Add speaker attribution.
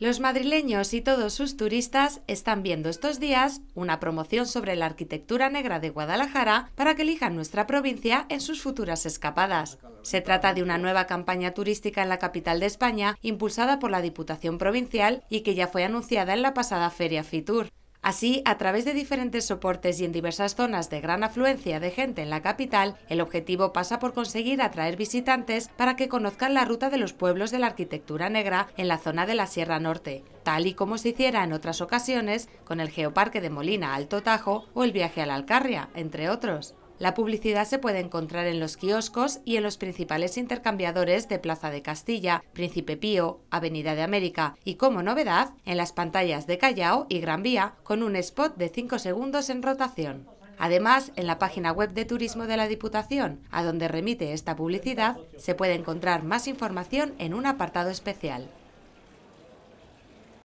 Speaker 1: Los madrileños y todos sus turistas están viendo estos días una promoción sobre la arquitectura negra de Guadalajara para que elijan nuestra provincia en sus futuras escapadas. Se trata de una nueva campaña turística en la capital de España impulsada por la Diputación Provincial y que ya fue anunciada en la pasada Feria Fitur. Así, a través de diferentes soportes y en diversas zonas de gran afluencia de gente en la capital, el objetivo pasa por conseguir atraer visitantes para que conozcan la ruta de los pueblos de la arquitectura negra en la zona de la Sierra Norte, tal y como se hiciera en otras ocasiones con el Geoparque de Molina Alto Tajo o el viaje a la Alcarria, entre otros. La publicidad se puede encontrar en los kioscos y en los principales intercambiadores de Plaza de Castilla, Príncipe Pío, Avenida de América y, como novedad, en las pantallas de Callao y Gran Vía, con un spot de 5 segundos en rotación. Además, en la página web de Turismo de la Diputación, a donde remite esta publicidad, se puede encontrar más información en un apartado especial.